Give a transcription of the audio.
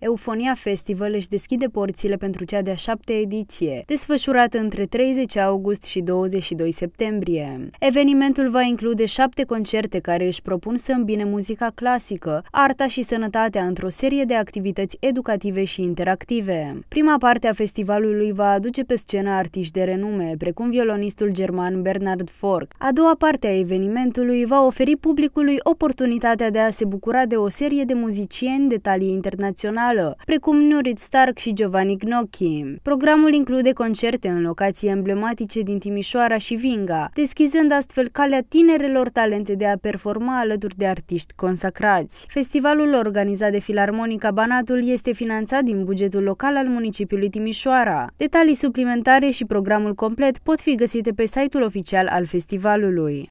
Eufonia Festival își deschide porțile pentru cea de-a șapte ediție, desfășurată între 30 august și 22 septembrie. Evenimentul va include șapte concerte care își propun să îmbine muzica clasică, arta și sănătatea într-o serie de activități educative și interactive. Prima parte a festivalului va aduce pe scenă artiști de renume, precum violonistul german Bernard Fork. A doua parte a evenimentului va oferi publicului oportunitatea de a se bucura de o serie de muzicieni de talie internaționale națională, precum Nurit Stark și Giovanni Gnocchi. Programul include concerte în locații emblematice din Timișoara și Vinga, deschizând astfel calea tinerelor talente de a performa alături de artiști consacrați. Festivalul organizat de Filarmonica Banatul este finanțat din bugetul local al municipiului Timișoara. Detalii suplimentare și programul complet pot fi găsite pe site-ul oficial al festivalului.